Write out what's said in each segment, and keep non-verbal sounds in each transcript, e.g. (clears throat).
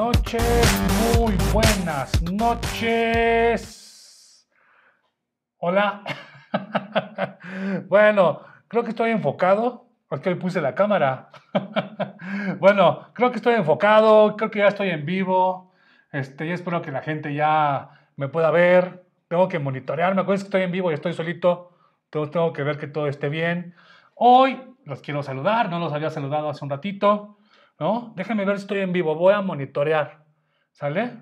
noches, muy buenas noches. Hola. (laughs) bueno, creo que estoy enfocado. porque hoy puse la cámara. (laughs) bueno, creo que estoy enfocado, creo que ya estoy en vivo. Este, espero que la gente ya me pueda ver. Tengo que Me Acuérdense que estoy en vivo y estoy solito. tengo que ver que todo esté bien. Hoy los quiero saludar, no los había saludado hace un ratito. ¿no? Déjame ver si estoy en vivo, voy a monitorear, ¿sale?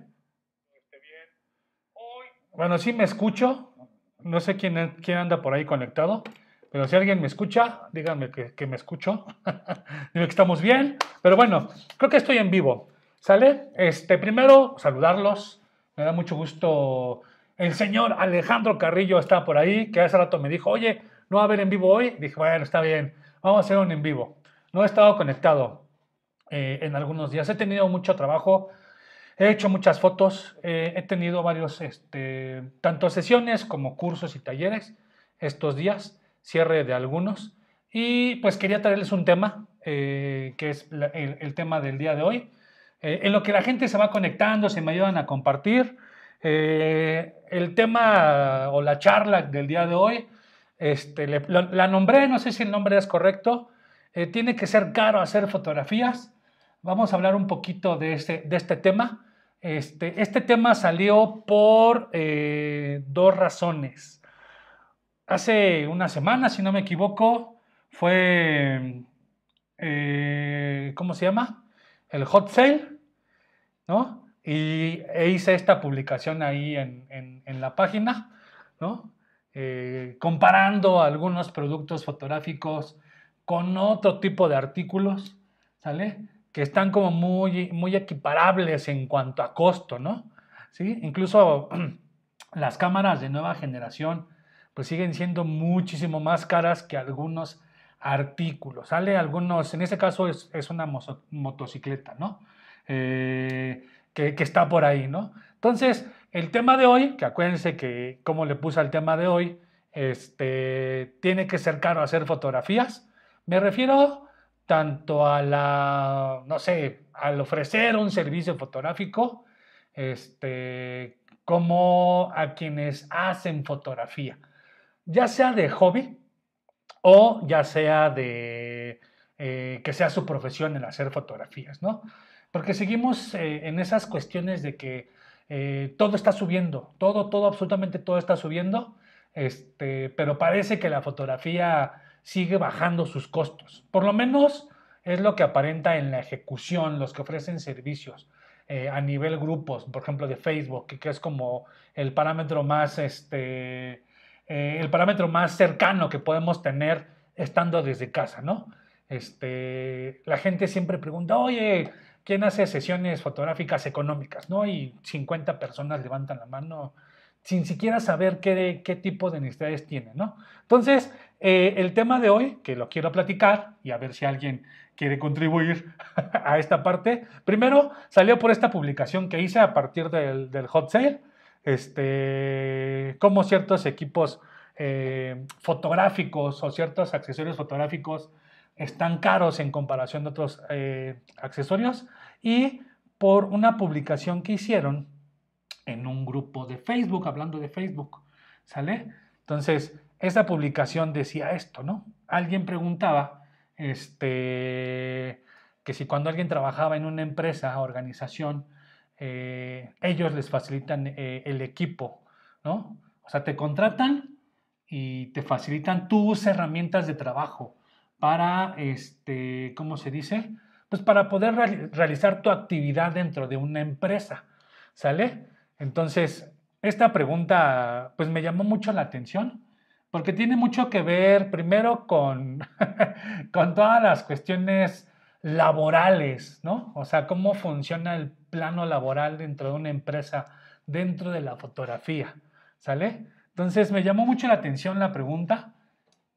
Bueno, sí me escucho, no sé quién, anda por ahí conectado, pero si alguien me escucha, díganme que, me escucho, (laughs) dime que estamos bien, pero bueno, creo que estoy en vivo, ¿sale? Este, primero, saludarlos, me da mucho gusto. El señor Alejandro Carrillo está por ahí, que hace rato me dijo, oye, no va a haber en vivo hoy. Dije, bueno, está bien, vamos a hacer un en vivo. No he estado conectado, eh, en algunos días. He tenido mucho trabajo, he hecho muchas fotos, eh, he tenido varios, este, tanto sesiones como cursos y talleres estos días, cierre de algunos. Y pues quería traerles un tema, eh, que es el, tema del día de hoy, en lo que la gente se va conectando, se me ayudan a compartir. el tema o la charla del día de hoy, este, la, nombré, no sé si el nombre es correcto, tiene que ser caro hacer fotografías vamos a hablar un poquito de, este, este tema. Este, este, tema salió por eh, dos razones. Hace una semana, si no me equivoco, fue, eh, ¿cómo se llama? El hot sale, ¿no? Y e hice esta publicación ahí en, la página, ¿no? Eh, comparando algunos productos fotográficos con otro tipo de artículos, ¿sale? que están como muy, muy equiparables en cuanto a costo, ¿no? ¿Sí? Incluso (clears throat) las cámaras de nueva generación pues siguen siendo muchísimo más caras que algunos artículos, ¿sale? Algunos, en este caso es, una motocicleta, ¿no? Eh, que, está por ahí, ¿no? Entonces, el tema de hoy, que acuérdense que como le puse al tema de hoy, este, tiene que ser caro hacer fotografías, me refiero tanto a la, no sé, al ofrecer un servicio fotográfico, este, como a quienes hacen fotografía, ya sea de hobby o ya sea de eh, que sea su profesión el hacer fotografías, ¿no? Porque seguimos eh, en esas cuestiones de que eh, todo está subiendo, todo, todo, absolutamente todo está subiendo, este, pero parece que la fotografía sigue bajando sus costos. Por lo menos es lo que aparenta en la ejecución, los que ofrecen servicios eh, a nivel grupos, por ejemplo de Facebook, que, es como el parámetro más este, eh, el parámetro más cercano que podemos tener estando desde casa, ¿no? Este, la gente siempre pregunta, oye, ¿quién hace sesiones fotográficas económicas? ¿No? Y 50 personas levantan la mano sin siquiera saber qué, tipo de necesidades tiene, ¿no? Entonces, eh, el tema de hoy, que lo quiero platicar y a ver si alguien quiere contribuir (laughs) a esta parte, primero salió por esta publicación que hice a partir del, hot sale, este, cómo ciertos equipos eh, fotográficos o ciertos accesorios fotográficos están caros en comparación de otros eh, accesorios y por una publicación que hicieron en un grupo de Facebook, hablando de Facebook, ¿sale? Entonces, esa publicación decía esto, ¿no? Alguien preguntaba este, que si cuando alguien trabajaba en una empresa, organización, eh, ellos les facilitan eh, el equipo, ¿no? O sea, te contratan y te facilitan tus herramientas de trabajo para, este, ¿cómo se dice? Pues para poder realizar tu actividad dentro de una empresa, ¿sale? Entonces, esta pregunta pues me llamó mucho la atención porque tiene mucho que ver primero con, (laughs) con todas las cuestiones laborales, ¿no? O sea, cómo funciona el plano laboral dentro de una empresa, dentro de la fotografía, ¿sale? Entonces me llamó mucho la atención la pregunta.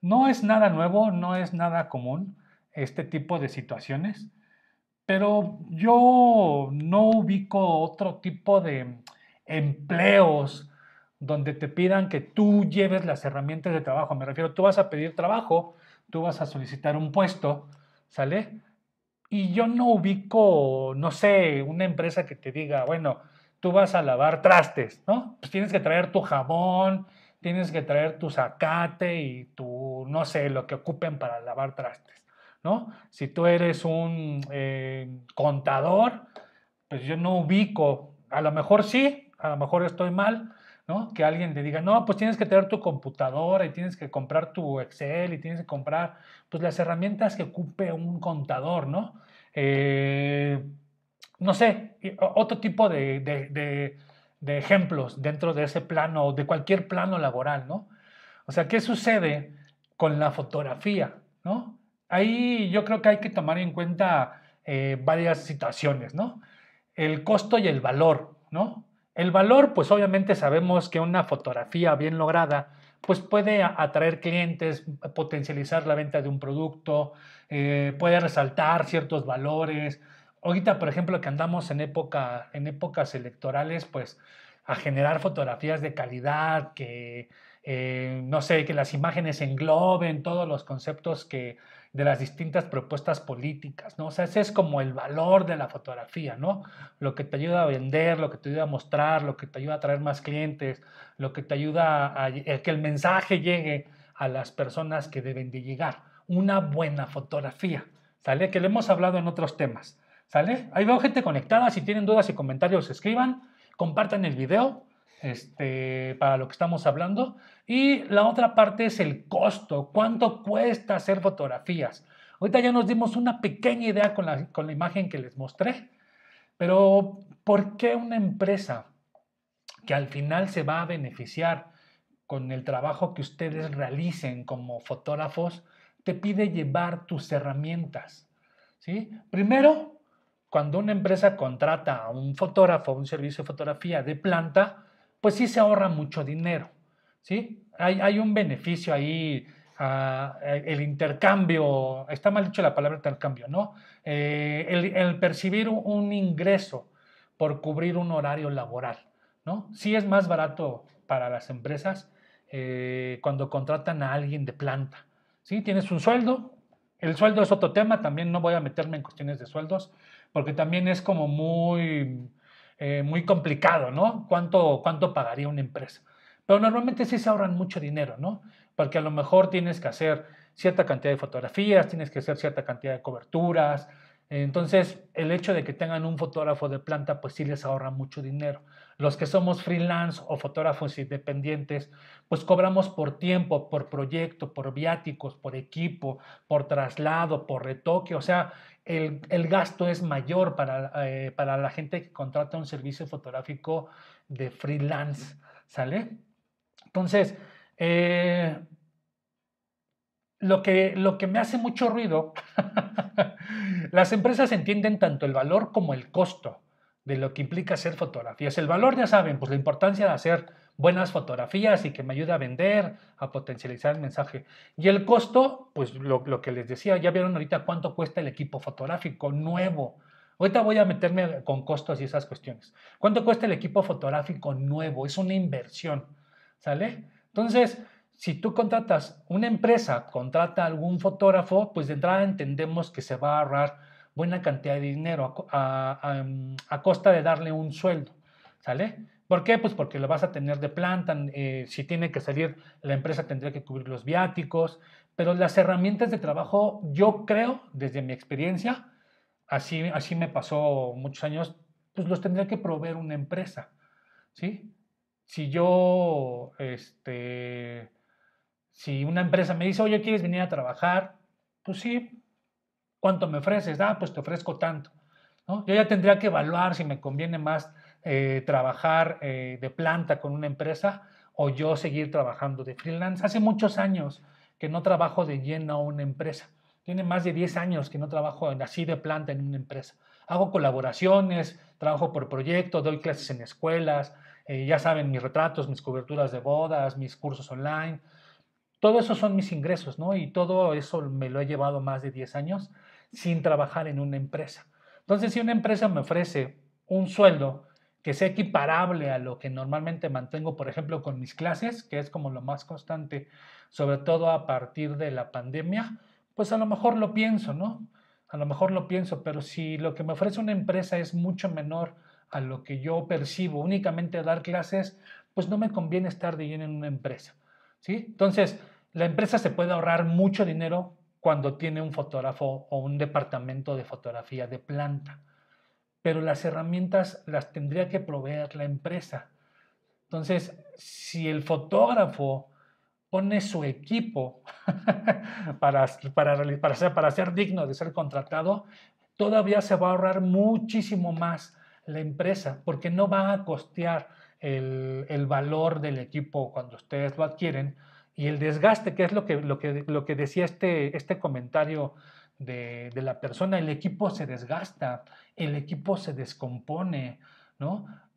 No es nada nuevo, no es nada común este tipo de situaciones, pero yo no ubico otro tipo de empleos donde te pidan que tú lleves las herramientas de trabajo. Me refiero, tú vas a pedir trabajo, tú vas a solicitar un puesto, ¿sale? Y yo no ubico, no sé, una empresa que te diga, bueno, tú vas a lavar trastes, ¿no? Pues tienes que traer tu jabón, tienes que traer tu zacate y tu, no sé, lo que ocupen para lavar trastes, ¿no? Si tú eres un eh, contador, pues yo no ubico, a lo mejor sí, a lo mejor estoy mal, ¿no? Que alguien te diga, no, pues tienes que tener tu computadora y tienes que comprar tu Excel y tienes que comprar, pues las herramientas que ocupe un contador, ¿no? Eh, no sé, otro tipo de, ejemplos dentro de ese plano, de cualquier plano laboral, ¿no? O sea, ¿qué sucede con la fotografía, ¿no? Ahí yo creo que hay que tomar en cuenta eh, varias situaciones, ¿no? El costo y el valor, ¿no? El valor, pues obviamente sabemos que una fotografía bien lograda, pues puede atraer clientes, potencializar la venta de un producto, eh, puede resaltar ciertos valores. Ahorita, por ejemplo, que andamos en, época, en épocas electorales, pues a generar fotografías de calidad que eh, no sé, que las imágenes engloben todos los conceptos que, de las distintas propuestas políticas, ¿no? O sea, ese es como el valor de la fotografía, ¿no? Lo que te ayuda a vender, lo que te ayuda a mostrar, lo que te ayuda a traer más clientes, lo que te ayuda a, que el mensaje llegue a las personas que deben de llegar. Una buena fotografía, ¿sale? Que le hemos hablado en otros temas, ¿sale? Ahí veo gente conectada, si tienen dudas y comentarios, escriban, compartan el video este, para lo que estamos hablando. Y la otra parte es el costo, cuánto cuesta hacer fotografías. Ahorita ya nos dimos una pequeña idea con la, con la imagen que les mostré, pero ¿por qué una empresa que al final se va a beneficiar con el trabajo que ustedes realicen como fotógrafos te pide llevar tus herramientas? ¿sí? Primero, cuando una empresa contrata a un fotógrafo, un servicio de fotografía de planta, pues sí se ahorra mucho dinero, ¿sí? Hay, un beneficio ahí, ah, el intercambio, está mal dicho la palabra intercambio, ¿no? Eh, el, percibir un ingreso por cubrir un horario laboral, ¿no? Sí es más barato para las empresas eh, cuando contratan a alguien de planta, ¿sí? Tienes un sueldo, el sueldo es otro tema, también no voy a meterme en cuestiones de sueldos, porque también es como muy eh, muy complicado, ¿no? ¿Cuánto, ¿Cuánto pagaría una empresa? Pero normalmente sí se ahorran mucho dinero, ¿no? Porque a lo mejor tienes que hacer cierta cantidad de fotografías, tienes que hacer cierta cantidad de coberturas, entonces, el hecho de que tengan un fotógrafo de planta, pues sí les ahorra mucho dinero. Los que somos freelance o fotógrafos independientes, pues cobramos por tiempo, por proyecto, por viáticos, por equipo, por traslado, por retoque. O sea, el, gasto es mayor para, eh, para la gente que contrata un servicio fotográfico de freelance, ¿sale? Entonces, eh, lo que, lo que me hace mucho ruido, (laughs) las empresas entienden tanto el valor como el costo de lo que implica hacer fotografías. El valor, ya saben, pues la importancia de hacer buenas fotografías y que me ayude a vender, a potencializar el mensaje. Y el costo, pues lo, lo, que les decía, ya vieron ahorita cuánto cuesta el equipo fotográfico nuevo. Ahorita voy a meterme con costos y esas cuestiones. ¿Cuánto cuesta el equipo fotográfico nuevo? Es una inversión, ¿sale? Entonces, si tú contratas una empresa, contrata algún fotógrafo, pues de entrada entendemos que se va a ahorrar buena cantidad de dinero a, costa de darle un sueldo, ¿sale? ¿Por qué? Pues porque lo vas a tener de planta, eh, si tiene que salir la empresa tendría que cubrir los viáticos, pero las herramientas de trabajo, yo creo, desde mi experiencia, así, así me pasó muchos años, pues los tendría que proveer una empresa, ¿sí? Si yo, este, si una empresa me dice, oye, ¿quieres venir a trabajar? Pues sí. ¿Cuánto me ofreces? Ah, pues te ofrezco tanto. Yo ya tendría que evaluar si me conviene más eh, trabajar eh, de planta con una empresa o yo seguir trabajando de freelance. Hace muchos años que no trabajo de lleno a una empresa. Tiene más de 10 años que no trabajo así de planta en una empresa. Hago colaboraciones, trabajo por proyecto, doy clases en escuelas, eh, ya saben, mis retratos, mis coberturas de bodas, mis cursos online, todo eso son mis ingresos, ¿no? Y todo eso me lo he llevado más de 10 años sin trabajar en una empresa. Entonces, si una empresa me ofrece un sueldo que sea equiparable a lo que normalmente mantengo, por ejemplo, con mis clases, que es como lo más constante, sobre todo a partir de la pandemia, pues a lo mejor lo pienso, ¿no? A lo mejor lo pienso, pero si lo que me ofrece una empresa es mucho menor a lo que yo percibo únicamente dar clases, pues no me conviene estar de lleno en una empresa, ¿sí? Entonces, la empresa se puede ahorrar mucho dinero cuando tiene un fotógrafo o un departamento de fotografía de planta, pero las herramientas las tendría que proveer la empresa. Entonces, si el fotógrafo pone su equipo (laughs) para, para, ser, digno de ser contratado, todavía se va a ahorrar muchísimo más la empresa, porque no va a costear el valor del equipo cuando ustedes lo adquieren, y el desgaste, que es lo que, lo que, decía este, este comentario de, la persona, el equipo se desgasta, el equipo se descompone,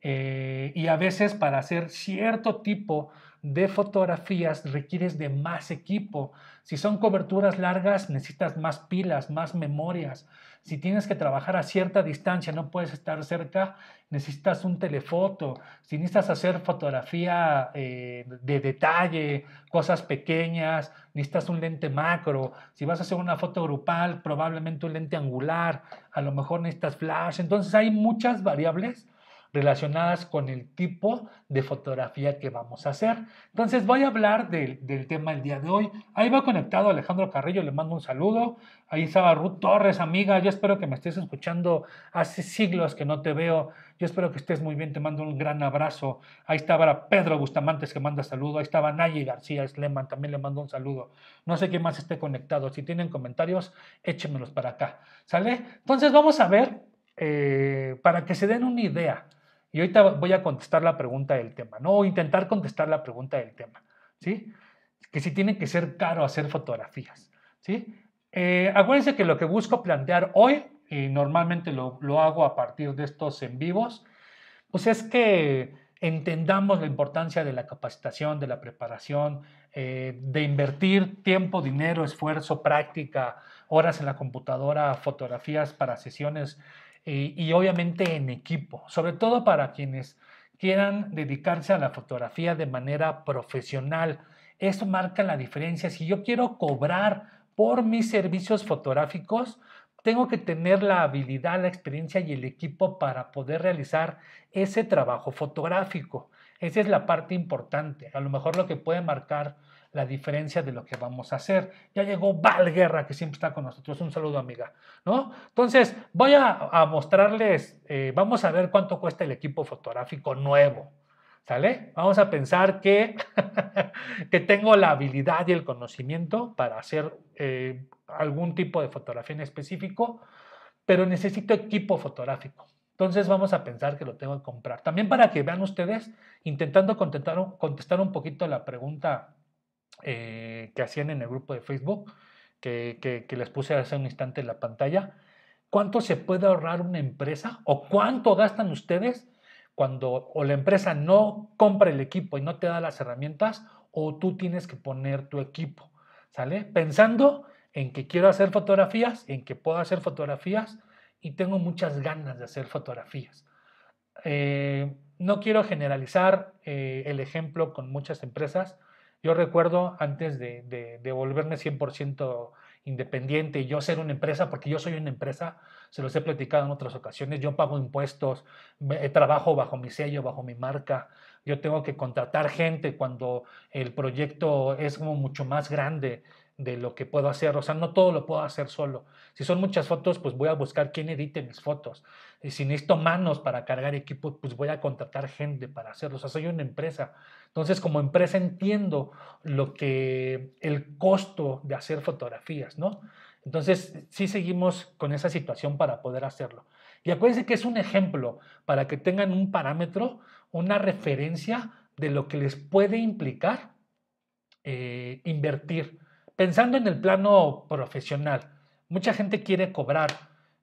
eh, y a veces para hacer cierto tipo de fotografías requieres de más equipo. Si son coberturas largas, necesitas más pilas, más memorias si tienes que trabajar a cierta distancia, no puedes estar cerca, necesitas un telefoto, si necesitas hacer fotografía eh, de detalle, cosas pequeñas, necesitas un lente macro, si vas a hacer una foto grupal, probablemente un lente angular, a lo mejor necesitas flash, entonces hay muchas variables relacionadas con el tipo de fotografía que vamos a hacer. Entonces voy a hablar del, tema el día de hoy. Ahí va conectado Alejandro Carrillo, le mando un saludo. Ahí estaba Ruth Torres, amiga, yo espero que me estés escuchando. Hace siglos que no te veo. Yo espero que estés muy bien, te mando un gran abrazo. Ahí estaba Pedro Bustamantes que manda saludo. Ahí estaba Nayi García Sleman, también le mando un saludo. No sé quién más esté conectado. Si tienen comentarios, échemelos para acá. ¿Sale? Entonces vamos a ver, eh, para que se den una idea y ahorita voy a contestar la pregunta del tema, ¿no? intentar contestar la pregunta del tema, ¿sí? Que si tiene que ser caro hacer fotografías, ¿sí? Eh, acuérdense que lo que busco plantear hoy, y normalmente lo, hago a partir de estos en vivos, pues es que entendamos la importancia de la capacitación, de la preparación, eh, de invertir tiempo, dinero, esfuerzo, práctica, horas en la computadora, fotografías para sesiones eh, y obviamente en equipo, sobre todo para quienes quieran dedicarse a la fotografía de manera profesional. Eso marca la diferencia. Si yo quiero cobrar por mis servicios fotográficos, tengo que tener la habilidad, la experiencia y el equipo para poder realizar ese trabajo fotográfico. Esa es la parte importante. A lo mejor lo que puede marcar la diferencia de lo que vamos a hacer. Ya llegó Valguerra, que siempre está con nosotros. Un saludo, amiga. ¿no? Entonces, voy a, mostrarles, eh, vamos a ver cuánto cuesta el equipo fotográfico nuevo. ¿Sale? Vamos a pensar que, (laughs) que tengo la habilidad y el conocimiento para hacer eh, algún tipo de fotografía en específico, pero necesito equipo fotográfico. Entonces vamos a pensar que lo tengo que comprar. También para que vean ustedes, intentando contestar, contestar un poquito la pregunta eh, que hacían en el grupo de Facebook, que, les puse hace un instante en la pantalla. ¿Cuánto se puede ahorrar una empresa o cuánto gastan ustedes cuando o la empresa no compra el equipo y no te da las herramientas o tú tienes que poner tu equipo? ¿Sale? Pensando en que quiero hacer fotografías, en que puedo hacer fotografías y tengo muchas ganas de hacer fotografías. Eh, no quiero generalizar eh, el ejemplo con muchas empresas, yo recuerdo antes de, volverme 100% independiente y yo ser una empresa, porque yo soy una empresa, se los he platicado en otras ocasiones, yo pago impuestos, eh, trabajo bajo mi sello, bajo mi marca, yo tengo que contratar gente cuando el proyecto es como mucho más grande, de lo que puedo hacer. O sea, no todo lo puedo hacer solo. Si son muchas fotos, pues voy a buscar quién edite mis fotos. Y si necesito manos para cargar equipo, pues voy a contratar gente para hacerlo. O sea, soy una empresa. Entonces, como empresa entiendo lo que el costo de hacer fotografías, ¿no? Entonces, si seguimos con esa situación para poder hacerlo. Y acuérdense que es un ejemplo para que tengan un parámetro, una referencia de lo que les puede implicar eh, invertir pensando en el plano profesional, mucha gente quiere cobrar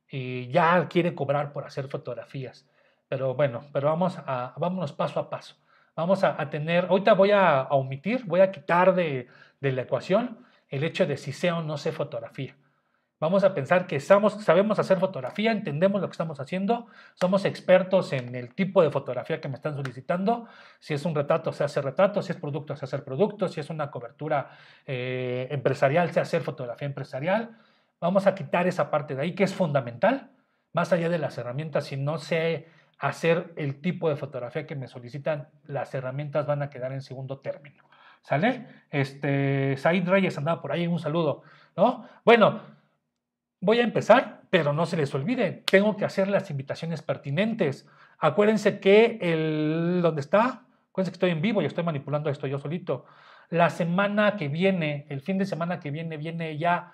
y ya quiere cobrar por hacer fotografías. Pero bueno, pero vamos a, vámonos paso a paso. Vamos a, tener, ahorita voy a, omitir, voy a quitar de, de la ecuación el hecho de si sé o no se fotografía. Vamos a pensar que sabemos hacer fotografía, entendemos lo que estamos haciendo, somos expertos en el tipo de fotografía que me están solicitando. Si es un retrato, se hace retrato, si es producto, se hace producto, si es una cobertura eh, empresarial, se hace fotografía empresarial. Vamos a quitar esa parte de ahí que es fundamental, más allá de las herramientas, si no sé hacer el tipo de fotografía que me solicitan, las herramientas van a quedar en segundo término. ¿Sale? Este, Said Reyes andaba por ahí, un saludo, ¿no? Bueno, Voy a empezar, pero no se les olvide, tengo que hacer las invitaciones pertinentes. Acuérdense que el, donde está, acuérdense que estoy en vivo y estoy manipulando esto yo solito. La semana que viene, el fin de semana que viene, viene ya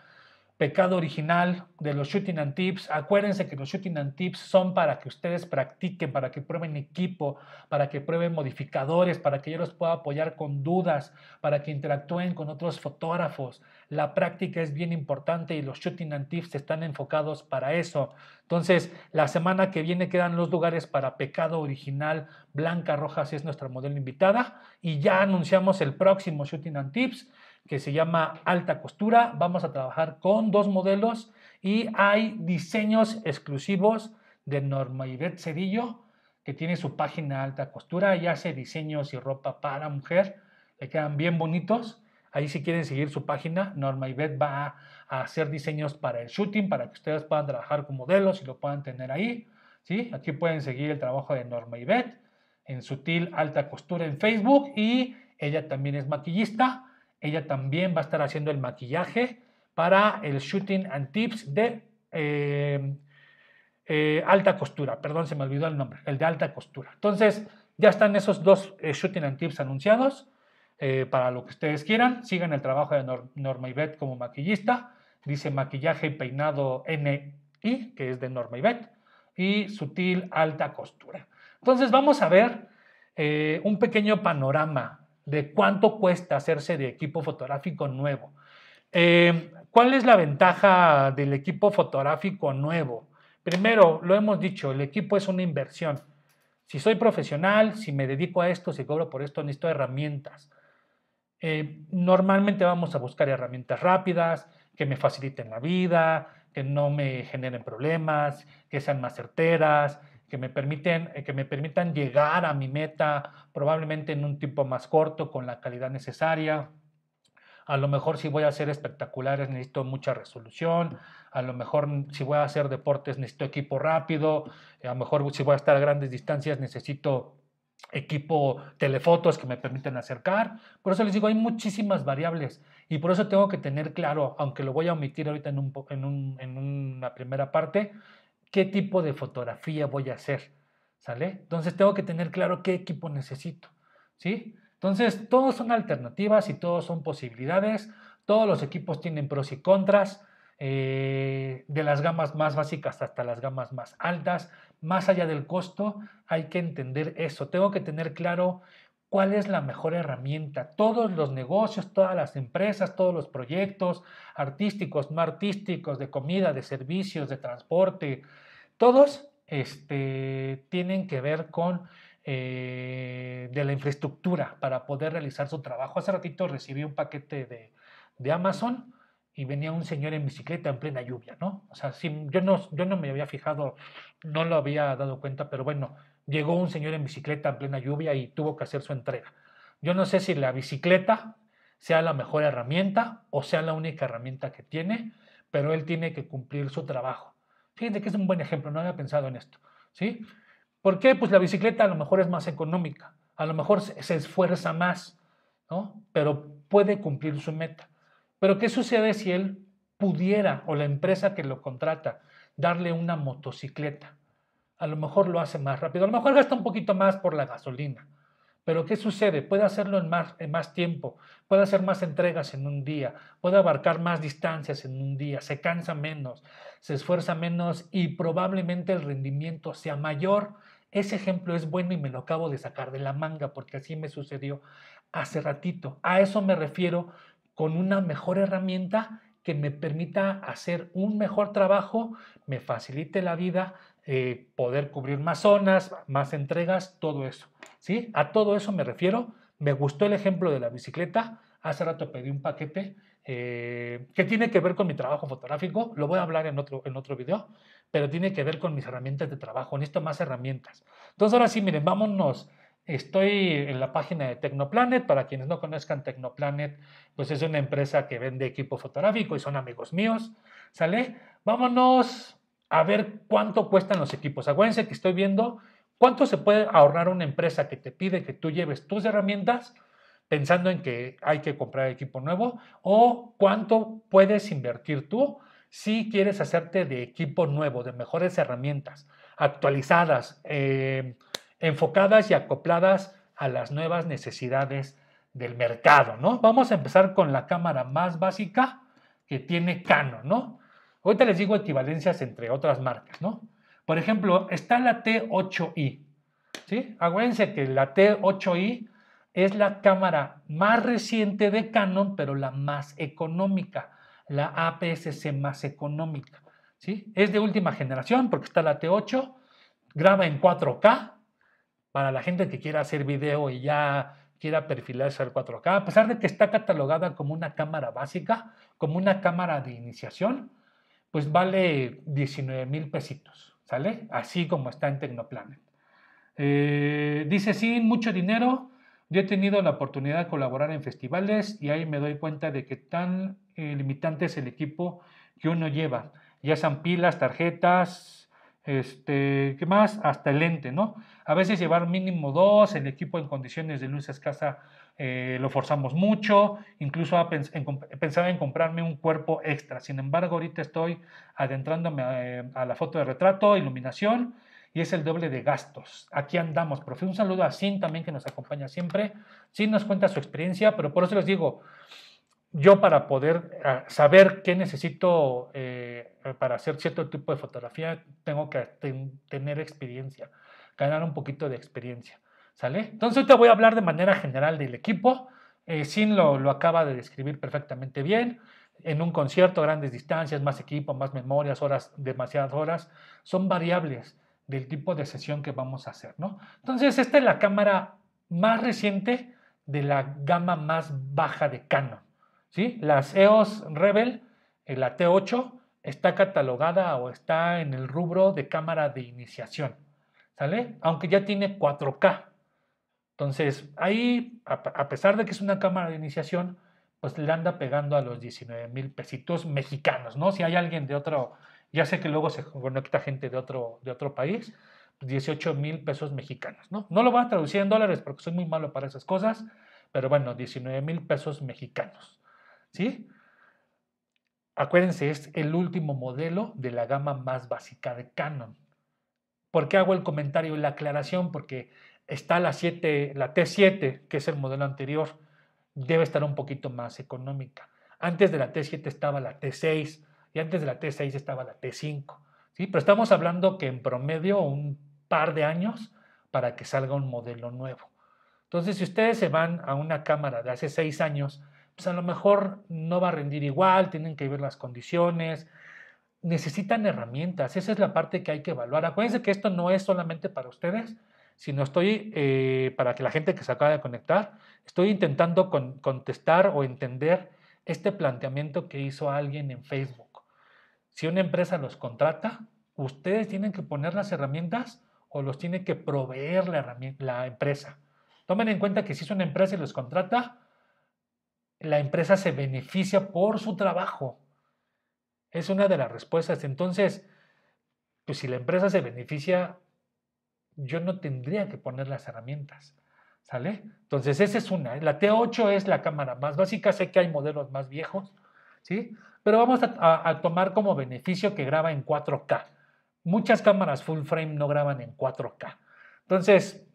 pecado original de los shooting and tips. Acuérdense que los shooting and tips son para que ustedes practiquen, para que prueben equipo, para que prueben modificadores, para que yo los pueda apoyar con dudas, para que interactúen con otros fotógrafos. La práctica es bien importante y los shooting and tips están enfocados para eso. Entonces, la semana que viene quedan los lugares para pecado original. Blanca Rojas es nuestra modelo invitada y ya anunciamos el próximo shooting and tips que se llama alta costura. Vamos a trabajar con dos modelos y hay diseños exclusivos de Norma Yvette Cedillo, que tiene su página alta costura y hace diseños y ropa para mujer. Le quedan bien bonitos. Ahí si quieren seguir su página, Norma Yvette va a hacer diseños para el shooting, para que ustedes puedan trabajar con modelos y lo puedan tener ahí. ¿sí? Aquí pueden seguir el trabajo de Norma Yvette en Sutil Alta Costura en Facebook y ella también es maquillista ella también va a estar haciendo el maquillaje para el Shooting and Tips de eh, eh, alta costura. Perdón, se me olvidó el nombre, el de alta costura. Entonces, ya están esos dos eh, Shooting and Tips anunciados. para lo que ustedes quieran, sigan el trabajo de Norma Norma Bet como maquillista. Dice maquillaje y peinado NI, que es de Norma Bet, y sutil alta costura. Entonces, vamos a ver un pequeño panorama de cuánto cuesta hacerse de equipo fotográfico nuevo. Eh, ¿Cuál es la ventaja del equipo fotográfico nuevo? Primero, lo hemos dicho, el equipo es una inversión. Si soy profesional, si me dedico a esto, si cobro por esto, necesito herramientas. Eh, normalmente vamos a buscar herramientas rápidas, que me faciliten la vida, que no me generen problemas, que sean más certeras, que me, permiten, eh, que me permitan llegar a mi meta probablemente en un tiempo más corto, con la calidad necesaria. A lo mejor si voy a hacer espectaculares necesito mucha resolución, a lo mejor mm, si voy a hacer deportes necesito equipo rápido, eh, a lo mejor si voy a estar a grandes distancias necesito equipo telefotos que me permiten acercar. Por eso les digo, hay muchísimas variables y por eso tengo que tener claro, aunque lo voy a omitir ahorita en, un, en una primera parte, qué tipo de fotografía voy a hacer, ¿sale? Entonces tengo que tener claro qué equipo necesito, ¿sí? Entonces, todos son alternativas y todos son posibilidades, todos los equipos tienen pros y contras, eh, de las gamas más básicas hasta las gamas más altas, más allá del costo, hay que entender eso, tengo que tener claro cuál es la mejor herramienta. Todos los negocios, todas las empresas, todos los proyectos artísticos, no artísticos, de comida, de servicios, de transporte, todos este, tienen que ver con eh, de la infraestructura para poder realizar su trabajo. Hace ratito recibí un paquete de, de Amazon y venía un señor en bicicleta en plena lluvia, ¿no? O sea, si, yo, no, yo no me había fijado, no lo había dado cuenta, pero bueno, llegó un señor en bicicleta en plena lluvia y tuvo que hacer su entrega. Yo no sé si la bicicleta sea la mejor herramienta o sea la única herramienta que tiene, pero él tiene que cumplir su trabajo. Fíjense que es un buen ejemplo, no había pensado en esto. ¿sí? ¿Por qué? Pues la bicicleta a lo mejor es más económica, a lo mejor se esfuerza más, ¿no? pero puede cumplir su meta. Pero ¿qué sucede si él pudiera o la empresa que lo contrata darle una motocicleta? a lo mejor lo hace más rápido, a lo mejor gasta un poquito más por la gasolina. Pero ¿qué sucede? Puede hacerlo en más, en más tiempo, puede hacer más entregas en un día, puede abarcar más distancias en un día, se cansa menos, se esfuerza menos y probablemente el rendimiento sea mayor. Ese ejemplo es bueno y me lo acabo de sacar de la manga porque así me sucedió hace ratito. A eso me refiero con una mejor herramienta que me permita hacer un mejor trabajo, me facilite la vida eh, poder cubrir más zonas, más entregas, todo eso. ¿sí? A todo eso me refiero. Me gustó el ejemplo de la bicicleta. Hace rato pedí un paquete eh, que tiene que ver con mi trabajo fotográfico, lo voy a hablar en otro, en otro video, pero tiene que ver con mis herramientas de trabajo, necesito más herramientas. Entonces ahora sí, miren, vámonos. Estoy en la página de Tecnoplanet, para quienes no conozcan Tecnoplanet, pues es una empresa que vende equipo fotográfico y son amigos míos, ¿sale? Vámonos a ver cuánto cuestan los equipos. Acuérdense que estoy viendo cuánto se puede ahorrar una empresa que te pide que tú lleves tus herramientas pensando en que hay que comprar equipo nuevo o cuánto puedes invertir tú si quieres hacerte de equipo nuevo, de mejores herramientas, actualizadas, eh, enfocadas y acopladas a las nuevas necesidades del mercado, ¿no? Vamos a empezar con la cámara más básica que tiene Canon, ¿no? Ahorita les digo equivalencias entre otras marcas, ¿no? Por ejemplo, está la T8i. ¿sí? Acuérdense que la T8i es la cámara más reciente de Canon, pero la más económica, la APS-C más económica. ¿sí? Es de última generación porque está la T8, graba en 4K. Para la gente que quiera hacer video y ya quiera perfilarse al 4K, a pesar de que está catalogada como una cámara básica, como una cámara de iniciación, pues vale 19 mil pesitos, ¿sale? Así como está en Tecnoplanet. Eh, dice, sí, mucho dinero. Yo he tenido la oportunidad de colaborar en festivales y ahí me doy cuenta de que tan eh, limitante es el equipo que uno lleva. Ya sean pilas, tarjetas, este, ¿qué más? Hasta el lente, ¿no? A veces llevar mínimo dos, el equipo en condiciones de luz escasa eh, lo forzamos mucho, incluso pensaba en comprarme un cuerpo extra. Sin embargo, ahorita estoy adentrándome eh, a, la foto de retrato, iluminación y es el doble de gastos. Aquí andamos, profe. Un saludo a Sin también que nos acompaña siempre. Sin nos cuenta su experiencia, pero por eso les digo, yo para poder ah, saber qué necesito eh, para hacer cierto tipo de fotografía, tengo que tener experiencia, ganar un poquito de experiencia. ¿Sale? Entonces hoy te voy a hablar de manera general del equipo. Eh, Sin lo, lo, acaba de describir perfectamente bien. En un concierto, grandes distancias, más equipo, más memorias, horas, demasiadas horas, son variables del tipo de sesión que vamos a hacer, ¿no? Entonces, esta es la cámara más reciente de la gama más baja de Canon, ¿sí? Las EOS Rebel, eh, la T8, está catalogada o está en el rubro de cámara de iniciación, ¿sale? Aunque ya tiene 4K, entonces, ahí, a pesar de que es una cámara de iniciación, pues le anda pegando a los 19 mil pesitos mexicanos, ¿no? Si hay alguien de otro, ya sé que luego se conecta gente de otro, de otro país, 18 mil pesos mexicanos, ¿no? No lo voy a traducir en dólares porque soy muy malo para esas cosas, pero bueno, 19 mil pesos mexicanos, ¿sí? Acuérdense, es el último modelo de la gama más básica de Canon. ¿Por qué hago el comentario y la aclaración? Porque está la, T7, que es el modelo anterior, debe estar un poquito más económica. Antes de la T7 estaba la T6 y antes de la T6 estaba la T5. ¿sí? Pero estamos hablando que en promedio un par de años para que salga un modelo nuevo. Entonces, si ustedes se van a una cámara de hace seis años, pues a lo mejor no va a rendir igual, tienen que ver las condiciones, necesitan herramientas, esa es la parte que hay que evaluar. Acuérdense que esto no es solamente para ustedes, si no estoy, eh, para que la gente que se acaba de conectar, estoy intentando contestar o entender este planteamiento que hizo alguien en Facebook. Si una empresa los contrata, ustedes tienen que poner las herramientas o los tiene que proveer la, la empresa. Tomen en cuenta que si es una empresa y los contrata, la empresa se beneficia por su trabajo. Es una de las respuestas. Entonces, pues si la empresa se beneficia yo no tendría que poner las herramientas. ¿Sale? Entonces, esa es una. ¿eh? La T8 es la cámara más básica. Sé que hay modelos más viejos, ¿sí? Pero vamos a, tomar como beneficio que graba en 4K. Muchas cámaras full frame no graban en 4K. Entonces,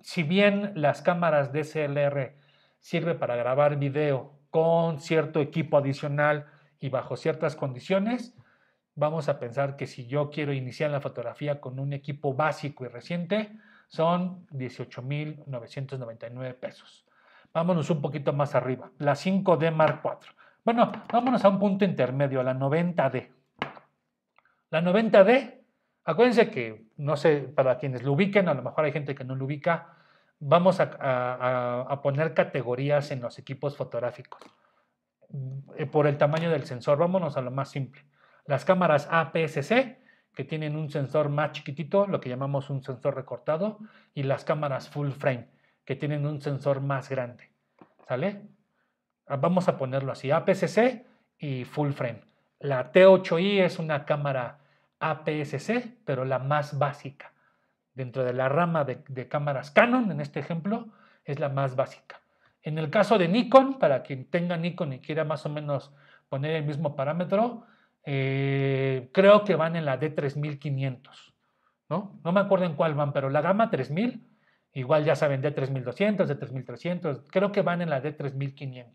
si bien las cámaras DSLR sirven para grabar video con cierto equipo adicional y bajo ciertas condiciones, vamos a pensar que si yo quiero iniciar la fotografía con un equipo básico y reciente, son 18.999 pesos. Vámonos un poquito más arriba, la 5D Mark IV. Bueno, vámonos a un punto intermedio, a la 90D. La 90D, acuérdense que, no sé, para quienes lo ubiquen, a lo mejor hay gente que no lo ubica, vamos a, a poner categorías en los equipos fotográficos eh, por el tamaño del sensor. Vámonos a lo más simple. Las cámaras APS-C, que tienen un sensor más chiquitito, lo que llamamos un sensor recortado, y las cámaras full frame, que tienen un sensor más grande. ¿Sale? Ah, vamos a ponerlo así, APS-C y full frame. La T8i es una cámara APS-C, pero la más básica. Dentro de la rama de, de cámaras Canon, en este ejemplo, es la más básica. En el caso de Nikon, para quien tenga Nikon y quiera más o menos poner el mismo parámetro, eh, creo que van en la D3500, ¿no? No me acuerdo en cuál van, pero la gama 3000, igual ya saben, D3200, D3300, creo que van en la D3500.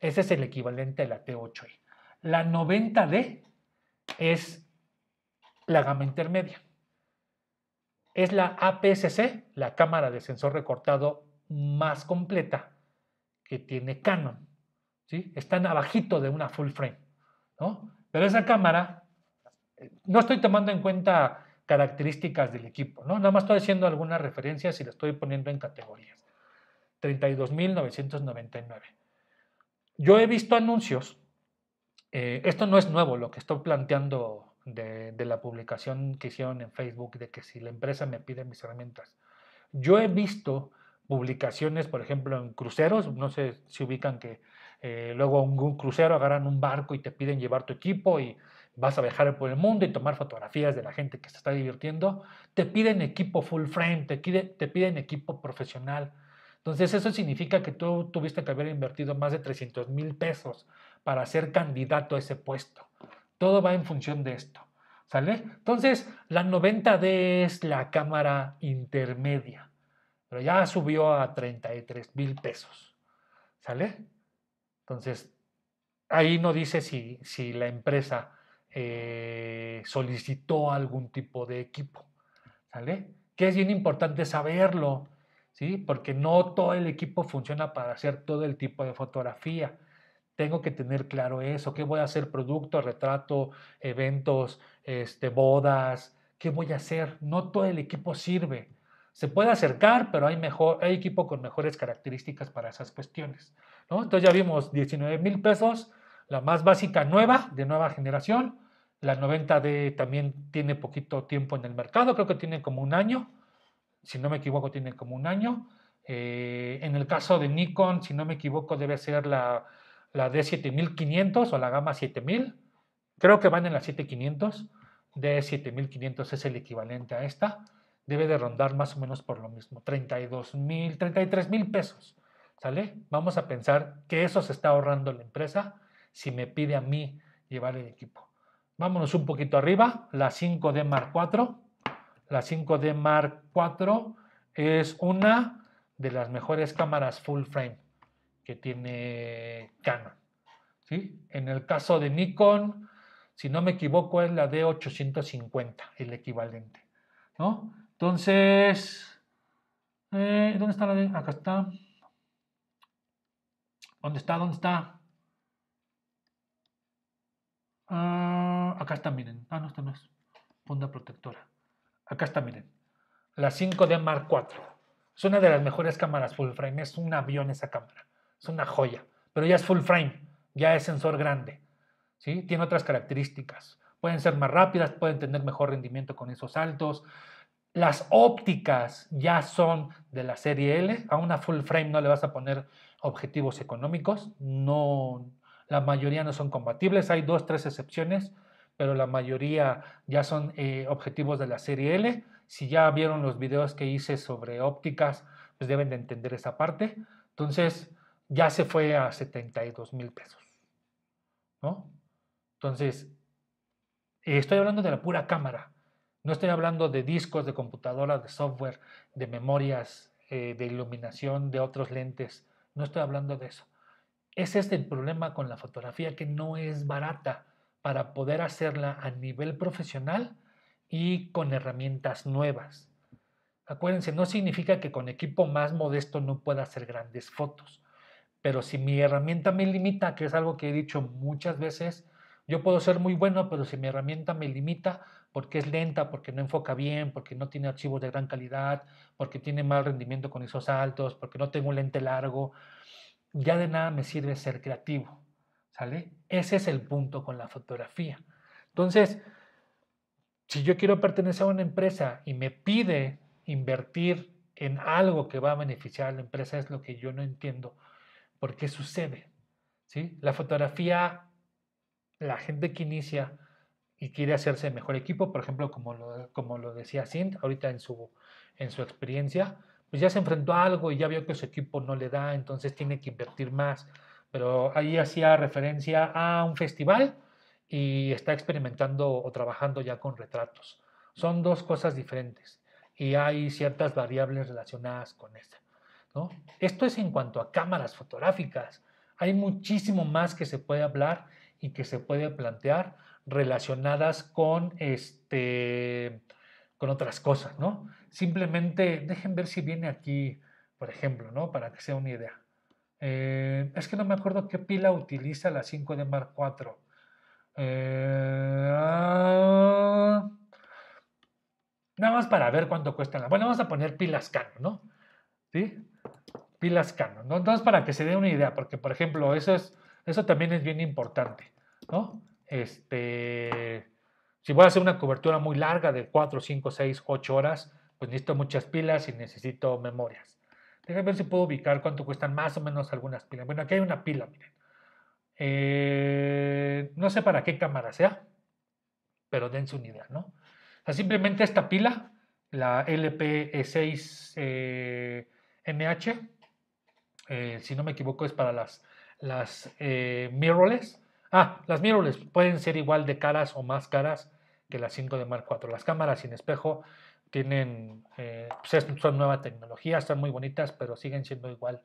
Ese es el equivalente de la T8i. E. La 90D es la gama intermedia. Es la aps la cámara de sensor recortado más completa que tiene Canon. ¿sí? Están abajito de una full frame. ¿no? Pero esa cámara, no estoy tomando en cuenta características del equipo, ¿no? Nada más estoy haciendo algunas referencias y las estoy poniendo en categorías. 32.999. Yo he visto anuncios, eh, esto no es nuevo lo que estoy planteando de, de la publicación que hicieron en Facebook de que si la empresa me pide mis herramientas. Yo he visto publicaciones, por ejemplo, en cruceros, no sé si ubican que eh, luego un, un, crucero, agarran un barco y te piden llevar tu equipo y vas a viajar por el mundo y tomar fotografías de la gente que se está divirtiendo, te piden equipo full frame, te piden, te piden equipo profesional. Entonces eso significa que tú tuviste que haber invertido más de 300 mil pesos para ser candidato a ese puesto. Todo va en función de esto. ¿Sale? Entonces, la 90D es la cámara intermedia, pero ya subió a 33 mil pesos. ¿Sale? Entonces, ahí no dice si, si la empresa eh, solicitó algún tipo de equipo, ¿sale? Que es bien importante saberlo, ¿sí? Porque no todo el equipo funciona para hacer todo el tipo de fotografía. Tengo que tener claro eso, qué voy a hacer, producto, retrato, eventos, este, bodas, qué voy a hacer. No todo el equipo sirve. Se puede acercar, pero hay, mejor, hay equipo con mejores características para esas cuestiones. Entonces ya vimos 19 mil pesos, la más básica nueva, de nueva generación. La 90D también tiene poquito tiempo en el mercado, creo que tiene como un año, si no me equivoco, tiene como un año. Eh, en el caso de Nikon, si no me equivoco, debe ser la, la D7500 o la gama 7000. Creo que van en la 7500. D7500 es el equivalente a esta. Debe de rondar más o menos por lo mismo, 32 mil, 33 mil pesos. Vamos a pensar que eso se está ahorrando la empresa si me pide a mí llevar el equipo. Vámonos un poquito arriba, la 5D Mark IV. La 5D Mark IV es una de las mejores cámaras full frame que tiene Canon. ¿sí? En el caso de Nikon, si no me equivoco, es la D850, el equivalente. ¿no? Entonces, eh, ¿dónde está la D? Acá está. ¿Dónde está? ¿Dónde está? Ah, acá está, miren. Ah, no, esta no es. Funda protectora. Acá está, miren. La 5D Mark IV. Es una de las mejores cámaras full frame. Es un avión esa cámara. Es una joya. Pero ya es full frame. Ya es sensor grande. ¿sí? Tiene otras características. Pueden ser más rápidas, pueden tener mejor rendimiento con esos altos. Las ópticas ya son de la serie L. A una full frame no le vas a poner objetivos económicos, no, la mayoría no son compatibles, hay dos, tres excepciones, pero la mayoría ya son eh, objetivos de la serie L. Si ya vieron los videos que hice sobre ópticas, pues deben de entender esa parte. Entonces, ya se fue a 72 mil pesos. ¿no? Entonces, eh, estoy hablando de la pura cámara. No estoy hablando de discos, de computadoras, de software, de memorias, eh, de iluminación, de otros lentes. No estoy hablando de eso. Ese es el problema con la fotografía que no es barata para poder hacerla a nivel profesional y con herramientas nuevas. Acuérdense, no significa que con equipo más modesto no pueda hacer grandes fotos, pero si mi herramienta me limita, que es algo que he dicho muchas veces, yo puedo ser muy bueno, pero si mi herramienta me limita, porque es lenta, porque no enfoca bien, porque no tiene archivos de gran calidad, porque tiene mal rendimiento con esos altos, porque no tengo un lente largo. Ya de nada me sirve ser creativo, ¿sale? Ese es el punto con la fotografía. Entonces, si yo quiero pertenecer a una empresa y me pide invertir en algo que va a beneficiar a la empresa, es lo que yo no entiendo. ¿Por qué sucede? ¿Sí? La fotografía, la gente que inicia y quiere hacerse mejor equipo, por ejemplo, como lo, como lo decía Sint ahorita en su, en su experiencia, pues ya se enfrentó a algo y ya vio que su equipo no le da, entonces tiene que invertir más. Pero ahí hacía referencia a un festival y está experimentando o trabajando ya con retratos. Son dos cosas diferentes y hay ciertas variables relacionadas con eso. ¿no? Esto es en cuanto a cámaras fotográficas. Hay muchísimo más que se puede hablar y que se puede plantear relacionadas con, este, con otras cosas, ¿no? Simplemente dejen ver si viene aquí, por ejemplo, ¿no? Para que sea una idea. Eh, es que no me acuerdo qué pila utiliza la 5D Mark IV. Eh, nada más para ver cuánto cuesta la. Bueno, vamos a poner pilas Canon, ¿no? ¿Sí? Pilas Canon, ¿no? Entonces, para que se dé una idea, porque, por ejemplo, eso, es, eso también es bien importante, ¿no? este, si voy a hacer una cobertura muy larga de 4, 5, 6, 8 horas, pues necesito muchas pilas y necesito memorias. Déjenme ver si puedo ubicar cuánto cuestan más o menos algunas pilas. Bueno, aquí hay una pila, miren. Eh, no sé para qué cámara sea, pero den su idea, ¿no? simplemente esta pila, la lp 6 MH si no me equivoco es para las, las eh, mirrorless, Ah, las mirrorless pueden ser igual de caras o más caras que las 5 de Mark IV. Las cámaras sin espejo tienen, eh, pues son nueva tecnología, son muy bonitas, pero siguen siendo igual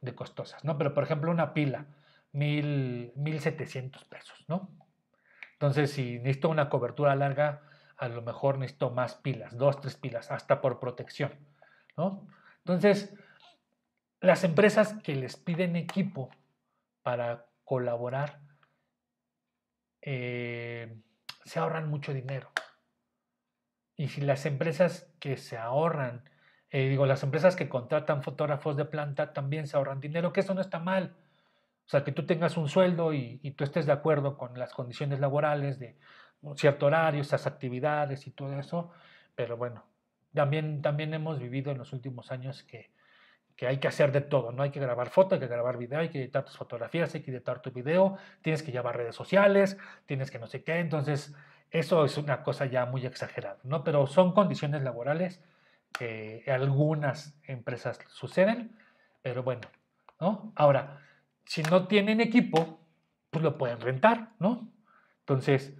de costosas, ¿no? Pero por ejemplo una pila, mil, 1700 pesos, ¿no? Entonces si necesito una cobertura larga, a lo mejor necesito más pilas, dos, tres pilas, hasta por protección, ¿no? Entonces, las empresas que les piden equipo para colaborar eh, se ahorran mucho dinero. Y si las empresas que se ahorran, eh, digo, las empresas que contratan fotógrafos de planta también se ahorran dinero, que eso no está mal. O sea, que tú tengas un sueldo y, tú estés de acuerdo con las condiciones laborales de cierto horario, esas actividades y todo eso. Pero bueno, también, también hemos vivido en los últimos años que que hay que hacer de todo, ¿no? Hay que grabar fotos, hay que grabar video, hay que editar tus fotografías, hay que editar tu video, tienes que llevar redes sociales, tienes que no sé qué, entonces eso es una cosa ya muy exagerada, ¿no? Pero son condiciones laborales que algunas empresas suceden, pero bueno, ¿no? Ahora, si no tienen equipo, pues lo pueden rentar, ¿no? Entonces,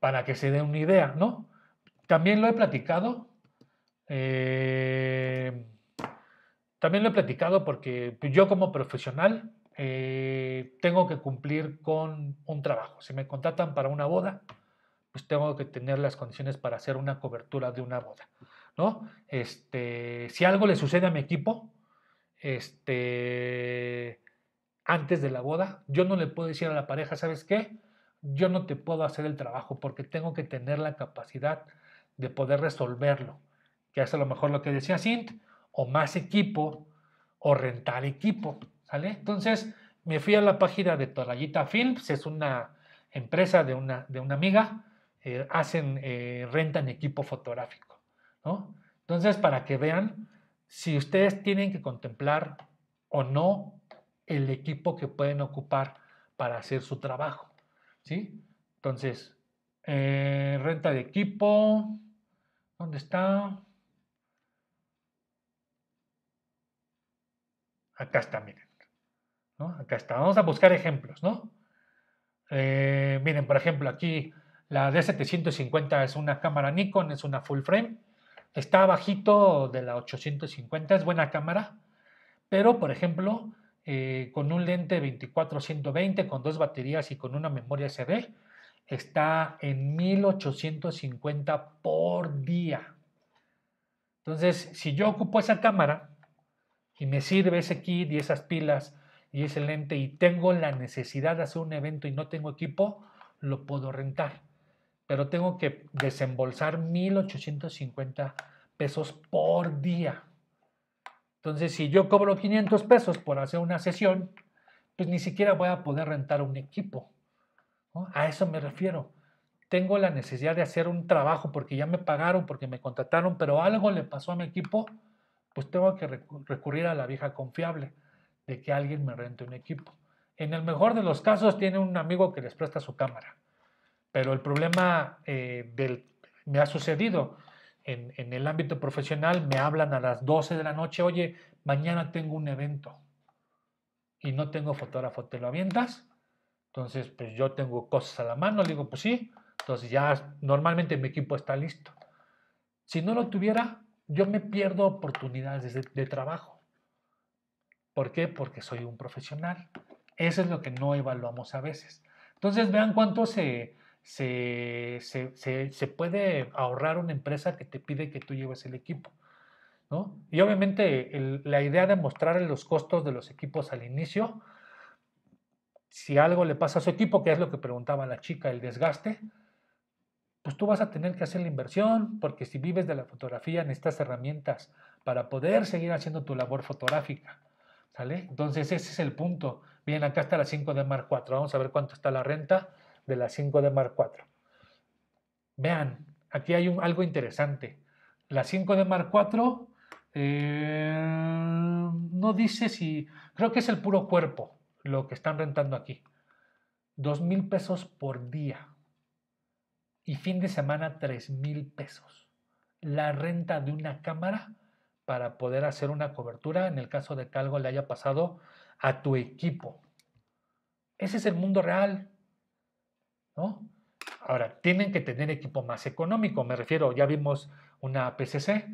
para que se dé una idea, ¿no? También lo he platicado. Eh, también lo he platicado porque pues, yo como profesional eh, tengo que cumplir con un trabajo. Si me contratan para una boda, pues tengo que tener las condiciones para hacer una cobertura de una boda, ¿no? Este, si algo le sucede a mi equipo, este, antes de la boda, yo no le puedo decir a la pareja, ¿sabes qué? Yo no te puedo hacer el trabajo porque tengo que tener la capacidad de poder resolverlo. Que hace a lo mejor lo que decía Sint, o más equipo o rentar equipo, ¿sale? Entonces me fui a la página de Torallita Films, es una empresa de una, de una amiga, eh, hacen, renta eh, rentan equipo fotográfico, ¿no? Entonces, para que vean si ustedes tienen que contemplar o no el equipo que pueden ocupar para hacer su trabajo, ¿sí? Entonces, eh, renta de equipo, ¿dónde está? Acá está, miren. Acá está. Vamos a buscar ejemplos, ¿no? Eh, miren, por ejemplo, aquí la D750 es una cámara Nikon, es una full frame. Está bajito de la 850, es buena cámara. Pero, por ejemplo, eh, con un lente 24-120, con dos baterías y con una memoria SD, está en 1850 por día. Entonces, si yo ocupo esa cámara y me sirve ese kit y esas pilas y ese lente y tengo la necesidad de hacer un evento y no tengo equipo, lo puedo rentar. Pero tengo que desembolsar 1.850 pesos por día. Entonces, si yo cobro 500 pesos por hacer una sesión, pues ni siquiera voy a poder rentar un equipo. A eso me refiero. Tengo la necesidad de hacer un trabajo porque ya me pagaron, porque me contrataron, pero algo le pasó a mi equipo pues tengo que recurrir a la vieja confiable de que alguien me rente un equipo. En el mejor de los casos tiene un amigo que les presta su cámara, pero el problema eh, del, me ha sucedido en, en el ámbito profesional, me hablan a las 12 de la noche, oye, mañana tengo un evento y no tengo fotógrafo, ¿te lo avientas? Entonces, pues yo tengo cosas a la mano, le digo, pues sí, entonces ya normalmente mi equipo está listo. Si no lo tuviera, yo me pierdo oportunidades de, trabajo. ¿Por qué? Porque soy un profesional. Eso es lo que no evaluamos a veces. Entonces vean cuánto se, se, puede ahorrar una empresa que te pide que tú lleves el equipo. ¿no? Y obviamente la idea de mostrar los costos de los equipos al inicio, si algo le pasa a su equipo, que es lo que preguntaba la chica, el desgaste, pues tú vas a tener que hacer la inversión, porque si vives de la fotografía necesitas herramientas para poder seguir haciendo tu labor fotográfica. ¿Sale? Entonces ese es el punto. Bien, acá está la 5 de Mar 4. Vamos a ver cuánto está la renta de la 5 de Mar 4. Vean, aquí hay algo interesante. La 5 de Mar 4 eh, no dice si... Creo que es el puro cuerpo lo que están rentando aquí. Dos mil pesos por día y fin de semana 3 mil pesos. La renta de una cámara para poder hacer una cobertura en el caso de que algo le haya pasado a tu equipo. Ese es el mundo real. Ahora, tienen que tener equipo más económico, me refiero, ya vimos una PCC,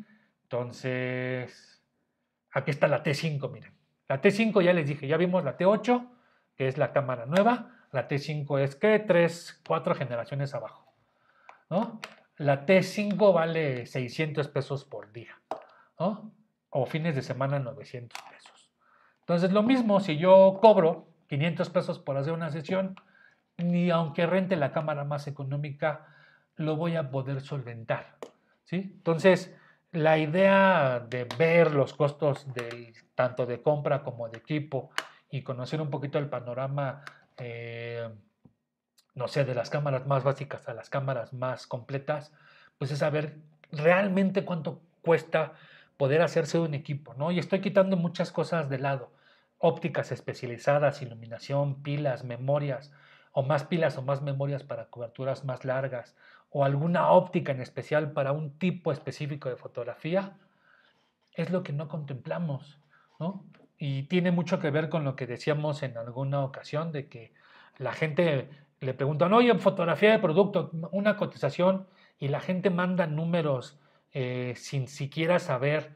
entonces, aquí está la T5, miren. La T5 ya les dije, ya vimos la T8, que es la cámara nueva, la T5 es que Tres, cuatro generaciones abajo. La T5 vale 600 pesos por día, O fines de semana 900 pesos. Entonces, lo mismo si yo cobro 500 pesos por hacer una sesión, ni aunque rente la cámara más económica, lo voy a poder solventar, ¿sí? Entonces, la idea de ver los costos del, tanto de compra como de equipo y conocer un poquito el panorama eh, no sé, de las cámaras más básicas a las cámaras más completas, pues es saber realmente cuánto cuesta poder hacerse un equipo, ¿no? Y estoy quitando muchas cosas de lado, ópticas especializadas, iluminación, pilas, memorias, o más pilas o más memorias para coberturas más largas, o alguna óptica en especial para un tipo específico de fotografía, es lo que no contemplamos, ¿no? Y tiene mucho que ver con lo que decíamos en alguna ocasión de que la gente le preguntan, oye, fotografía de producto, una cotización, y la gente manda números eh, sin siquiera saber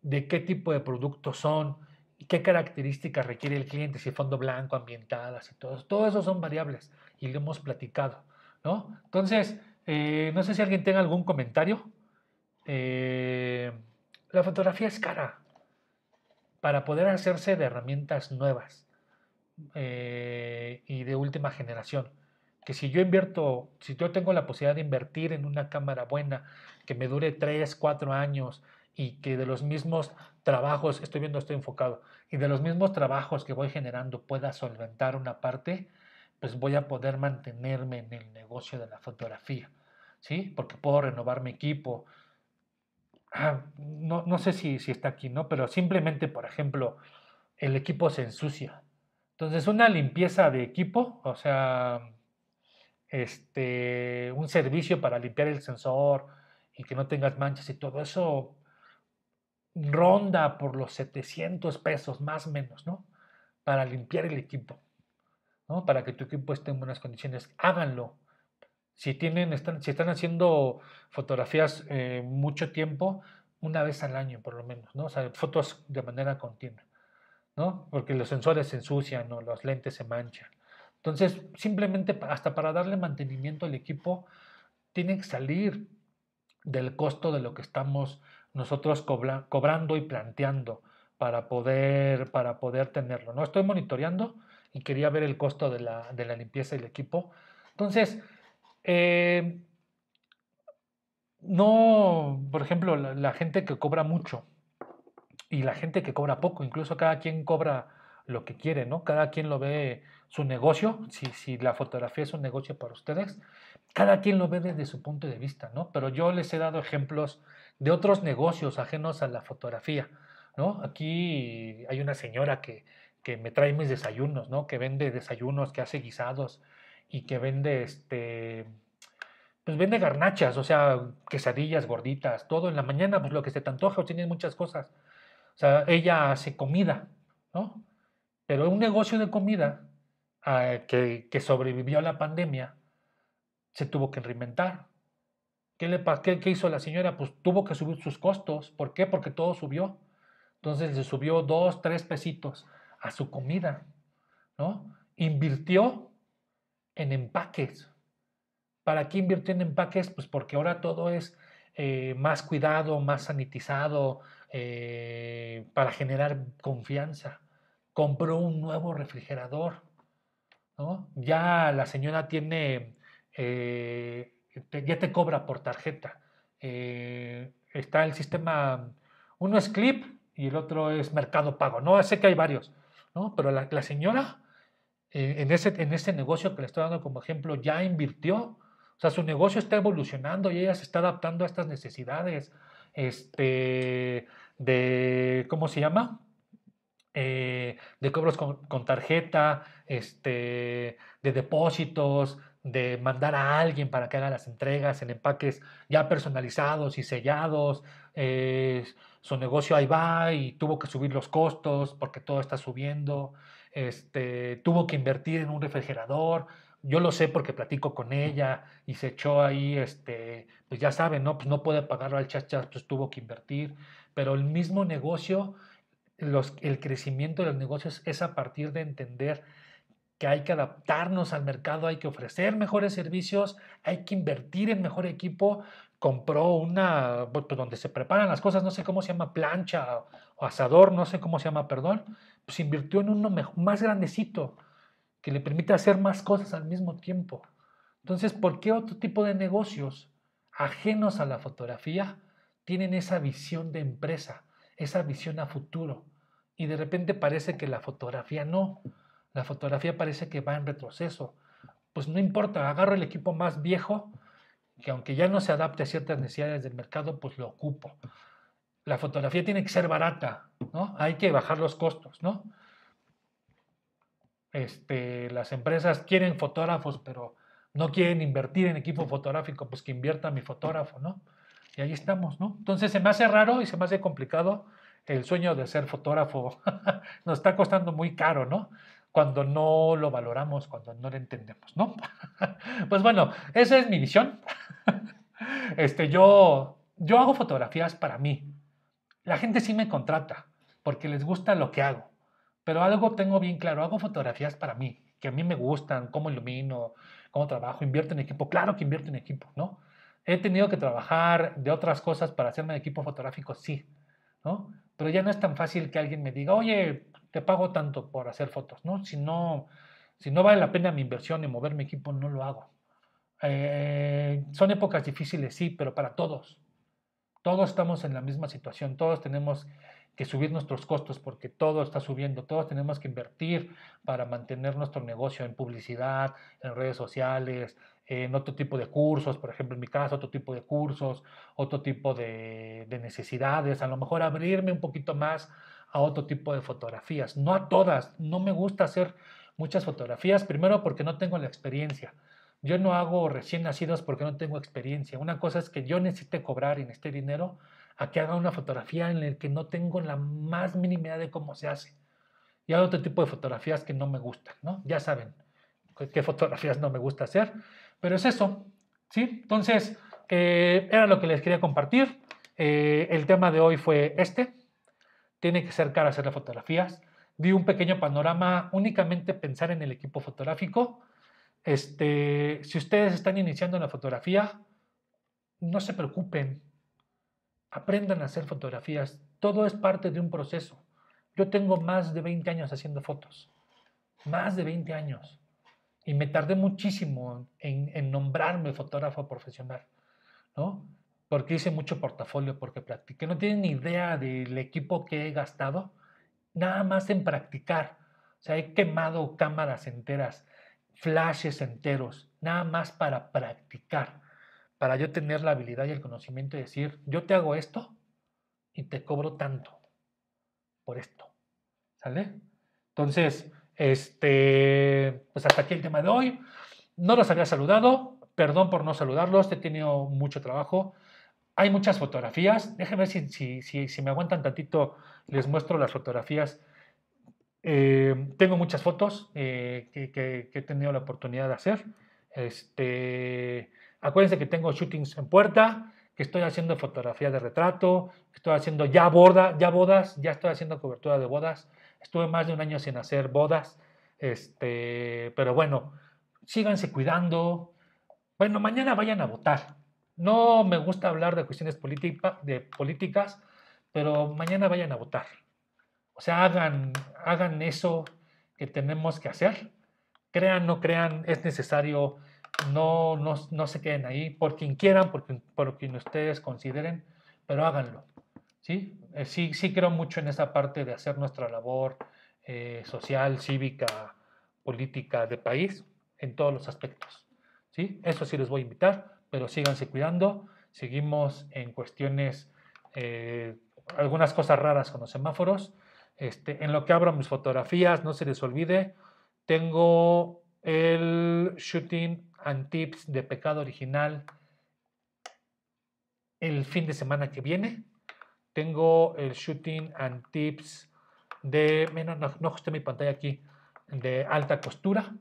de qué tipo de productos son, y qué características requiere el cliente, si fondo blanco, ambientadas y todo. Todo eso son variables y lo hemos platicado, Entonces, eh, no sé si alguien tenga algún comentario. Eh, la fotografía es cara para poder hacerse de herramientas nuevas y de última generación que si yo invierto, si yo tengo la posibilidad de invertir en una cámara buena, que me dure 3, 4 años y que de los mismos trabajos, estoy viendo, estoy enfocado, y de los mismos trabajos que voy generando pueda solventar una parte, pues voy a poder mantenerme en el negocio de la fotografía, ¿sí? Porque puedo renovar mi equipo. Ah, no, no, sé si, si está aquí, ¿no? Pero simplemente, por ejemplo, el equipo se ensucia. Entonces, una limpieza de equipo, o sea, este, un servicio para limpiar el sensor y que no tengas manchas y todo eso ronda por los 700 pesos más o menos, ¿no? Para limpiar el equipo, ¿no? Para que tu equipo esté en buenas condiciones, háganlo. Si, tienen, están, si están haciendo fotografías eh, mucho tiempo, una vez al año por lo menos, ¿no? O fotos de manera continua, ¿no? Porque los sensores se ensucian o los lentes se manchan. Entonces, simplemente hasta para darle mantenimiento al equipo, tiene que salir del costo de lo que estamos nosotros cobrando y planteando para poder, para poder tenerlo. ¿no? Estoy monitoreando y quería ver el costo de la, de la limpieza del equipo. Entonces, eh, no, por ejemplo, la, gente que cobra mucho y la gente que cobra poco, incluso cada quien cobra lo que quiere, ¿no? Cada quien lo ve su negocio, si, si la fotografía es un negocio para ustedes, cada quien lo ve desde su punto de vista, ¿no? Pero yo les he dado ejemplos de otros negocios ajenos a la fotografía, ¿no? Aquí hay una señora que, me trae mis desayunos, ¿no? Que vende desayunos, que hace guisados y que vende este pues vende garnachas, o sea, quesadillas, gorditas, todo en la mañana, pues lo que se te antoja, muchas cosas. O sea, ella hace comida, ¿no? Pero un negocio de comida ah, que, sobrevivió a la pandemia se tuvo que reinventar. ¿Qué, le, qué, hizo la señora? Pues tuvo que subir sus costos. ¿Por qué? Porque todo subió. Entonces le subió dos, tres pesitos a su comida, ¿no? Invirtió en empaques. ¿Para qué invirtió en empaques? Pues porque ahora todo es eh, más cuidado, más sanitizado, eh, para generar confianza compró un nuevo refrigerador, ¿no? Ya la señora tiene, eh, ya te cobra por tarjeta. Eh, está el sistema, uno es Clip y el otro es Mercado Pago, ¿no? Sé que hay varios, ¿no? Pero la, señora eh, en, ese, en negocio que le estoy dando como ejemplo ya invirtió, o sea, su negocio está evolucionando y ella se está adaptando a estas necesidades, este, de, ¿cómo se llama? Eh, de cobros con, tarjeta, este, de depósitos, de mandar a alguien para que haga las entregas en empaques ya personalizados y sellados. Eh, su negocio ahí va y tuvo que subir los costos porque todo está subiendo. Este, tuvo que invertir en un refrigerador. Yo lo sé porque platico con ella y se echó ahí, este, pues ya saben, ¿no? Pues no puede pagarlo al chachar, pues tuvo que invertir. Pero el mismo negocio el crecimiento de los negocios es a partir de entender que hay que adaptarnos al mercado, hay que ofrecer mejores servicios, hay que invertir en mejor equipo. Compró una, pues, pues, donde se preparan las cosas, no sé cómo se llama, plancha o asador, no sé cómo se llama, perdón, se pues invirtió en uno más grandecito, que le permite hacer más cosas al mismo tiempo. Entonces, ¿por qué otro tipo de negocios ajenos a la fotografía tienen esa visión de empresa? esa visión a futuro. Y de repente parece que la fotografía no. La fotografía parece que va en retroceso. Pues no importa, agarro el equipo más viejo, que aunque ya no se adapte a ciertas necesidades del mercado, pues lo ocupo. La fotografía tiene que ser barata, ¿no? Hay que bajar los costos, ¿no? Este, las empresas quieren fotógrafos, pero no quieren invertir en equipo fotográfico, pues que invierta mi fotógrafo, ¿no? Y ahí estamos, ¿no? Entonces se me hace raro y se me hace complicado el sueño de ser fotógrafo. (laughs) Nos está costando muy caro, ¿no? Cuando no lo valoramos, cuando no lo entendemos, ¿no? (laughs) pues bueno, esa es mi visión. (laughs) este, yo, yo hago fotografías para mí. La gente sí me contrata porque les gusta lo que hago. Pero algo tengo bien claro, hago fotografías para mí, que a mí me gustan, cómo ilumino, cómo trabajo, invierto en equipo. Claro que invierto en equipo, ¿no? He tenido que trabajar de otras cosas para hacerme de equipo fotográfico, sí, ¿no? Pero ya no es tan fácil que alguien me diga, oye, te pago tanto por hacer fotos, ¿no? Si no, si no vale la pena mi inversión en mover mi equipo, no lo hago. Eh, son épocas difíciles, sí, pero para todos. Todos estamos en la misma situación, todos tenemos que subir nuestros costos porque todo está subiendo, todos tenemos que invertir para mantener nuestro negocio en publicidad, en redes sociales, en otro tipo de cursos, por ejemplo, en mi caso, otro tipo de cursos, otro tipo de, de necesidades, a lo mejor abrirme un poquito más a otro tipo de fotografías, no a todas, no me gusta hacer muchas fotografías, primero porque no tengo la experiencia. Yo no hago recién nacidos porque no tengo experiencia. Una cosa es que yo necesite cobrar en este dinero a que haga una fotografía en la que no tengo la más mínima idea de cómo se hace. Y hay otro tipo de fotografías que no me gustan, ¿no? Ya saben qué fotografías no me gusta hacer. Pero es eso, ¿sí? Entonces, eh, era lo que les quería compartir. Eh, el tema de hoy fue este. Tiene que ser cara hacer las fotografías. Di un pequeño panorama, únicamente pensar en el equipo fotográfico. Este, si ustedes están iniciando en la fotografía, no se preocupen. Aprendan a hacer fotografías. Todo es parte de un proceso. Yo tengo más de 20 años haciendo fotos. Más de 20 años. Y me tardé muchísimo en, nombrarme fotógrafo profesional, ¿no? Porque hice mucho portafolio, porque practiqué. No tienen ni idea del equipo que he gastado, nada más en practicar. O sea, he quemado cámaras enteras, flashes enteros, nada más para practicar, para yo tener la habilidad y el conocimiento de decir, yo te hago esto y te cobro tanto por esto. ¿Sale? Entonces, este, pues hasta aquí el tema de hoy. No los había saludado, perdón por no saludarlos, he tenido mucho trabajo. Hay muchas fotografías, déjenme ver si, me aguantan tantito, les muestro las fotografías. Eh, tengo muchas fotos eh, que, que, he tenido la oportunidad de hacer. Este, acuérdense que tengo shootings en puerta, que estoy haciendo fotografía de retrato, estoy haciendo ya, ya bodas, ya estoy haciendo cobertura de bodas. Estuve más de un año sin hacer bodas, este, pero bueno, síganse cuidando. Bueno, mañana vayan a votar. No me gusta hablar de cuestiones de políticas, pero mañana vayan a votar. O sea, hagan, hagan eso que tenemos que hacer. Crean, no crean, es necesario. No, no, no se queden ahí por quien quieran, por por quien ustedes consideren, pero háganlo. ¿sí? Eh, sí, sí creo mucho en esa parte de hacer nuestra labor eh, social, cívica, política de país en todos los aspectos. ¿sí? Eso sí les voy a invitar, pero síganse cuidando. Seguimos en cuestiones, eh, algunas cosas raras con los semáforos. Este, en lo que abro mis fotografías, no se les olvide, tengo el shooting and tips de pecado original el fin de semana que viene tengo el Shooting and Tips de, menos no, mi pantalla aquí, de alta costura.